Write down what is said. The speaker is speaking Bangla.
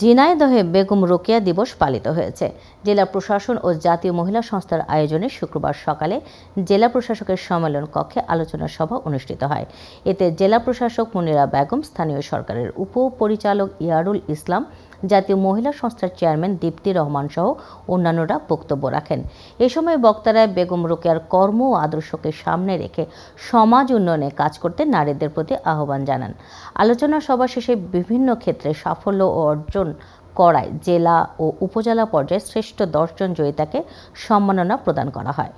জিনায়দহে বেগম রোকেয়া দিবস পালিত হয়েছে জেলা প্রশাসন ও জাতীয় মহিলা সংস্থার আয়োজনে শুক্রবার সকালে জেলা প্রশাসকের সম্মেলন কক্ষে আলোচনা সভা অনুষ্ঠিত হয় এতে জেলা প্রশাসক মুনিরা বেগম স্থানীয় সরকারের উপপরিচালক ইয়ারুল ইসলাম জাতীয় মহিলা সংস্থার চেয়ারম্যান দীপ্তি রহমান সহ অন্যান্যরা বক্তব্য রাখেন এ সময় বক্তারা বেগম রোকেয়ার কর্ম ও আদর্শকে সামনে রেখে সমাজ উন্নয়নে কাজ করতে নারীদের প্রতি আহ্বান জানান আলোচনা সভা শেষে বিভিন্ন ক্ষেত্রে সাফল্য ও অর্জন করায় জেলা ও উপজেলা পর্যায়ে শ্রেষ্ঠ দশজন জয়িতাকে সম্মাননা প্রদান করা হয়